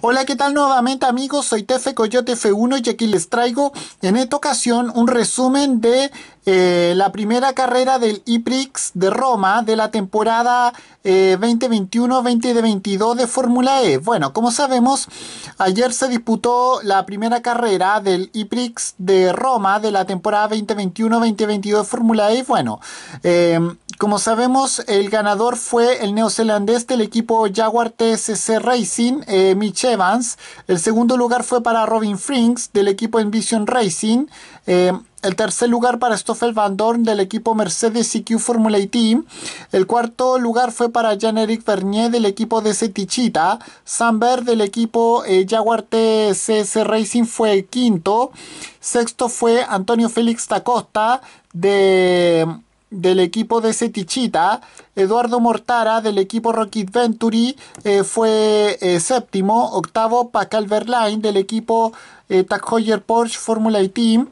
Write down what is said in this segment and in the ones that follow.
Hola, ¿qué tal nuevamente amigos? Soy Tefe Coyote F1 y aquí les traigo en esta ocasión un resumen de eh, la primera carrera del IPRIX de Roma de la temporada 2021-2022 eh, de Fórmula E. Bueno, como sabemos, ayer se disputó la primera carrera del IPRIX de Roma de la temporada 2021-2022 de Fórmula E. Bueno, eh, como sabemos, el ganador fue el neozelandés del equipo Jaguar TSC Racing, eh, Mitch Evans. El segundo lugar fue para Robin Frings del equipo Envision Racing. Eh, el tercer lugar para Stoffel Van Dorn del equipo Mercedes CQ Formula e Team. El cuarto lugar fue para Jean-Éric Vernier del equipo DC Tichita. Samber del equipo eh, Jaguar TCC Racing fue el quinto. Sexto fue Antonio Félix Tacosta de del equipo de Setichita, Eduardo Mortara del equipo Rocket Venturi eh, fue eh, séptimo, octavo Pascal Verlaine del equipo eh, Tag Heuer Porsche Formula e Team,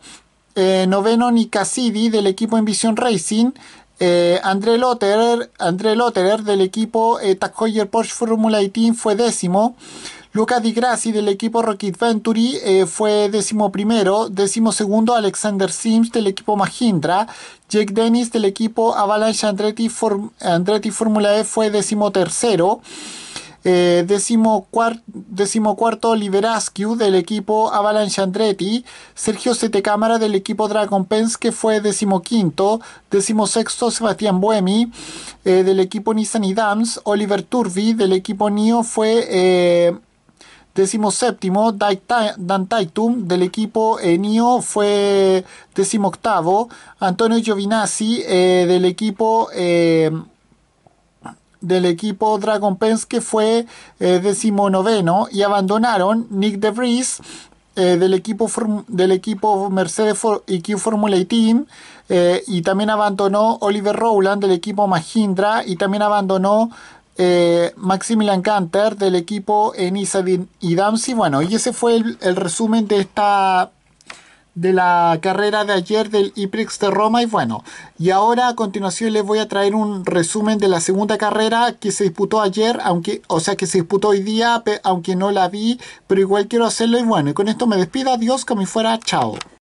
noveno Nicasidi del equipo Envision Racing, André, Lotterer, André del equipo Tag Heuer Porsche Formula e Team fue décimo, Luca Di Grassi del equipo Rocket Venturi eh, fue décimo primero, décimo segundo Alexander Sims del equipo Mahindra, Jake Dennis del equipo Avalanche Andretti, Formula Andretti Fórmula E fue décimo tercero. Eh, décimo, cuarto, Oliver cuarto del equipo Avalanche Andretti, Sergio Setecámara del equipo Dragon Pens que fue décimo quinto, décimo sexto Sebastián Buemi eh, del equipo Nissan Dams. Oliver Turvi del equipo NIO fue eh, séptimo Dan Dantaitum del equipo Enio eh, fue octavo Antonio Giovinazzi eh, del equipo... Eh, del equipo Dragon que fue eh, decimonoveno y abandonaron Nick De Vries del, equipo del equipo Mercedes For Formula e Team y también abandonó Oliver Rowland del equipo Mahindra y también abandonó eh, Maximilian Canter del equipo Enisa y Damsi. Bueno, y ese fue el, resumen de esta de la carrera de ayer del Iprix de Roma y bueno, y ahora a continuación les voy a traer un resumen de la segunda carrera que se disputó ayer, aunque, o sea que se disputó hoy día, aunque no la vi, pero igual quiero hacerlo y bueno, y con esto me despido, adiós, como fuera, chao.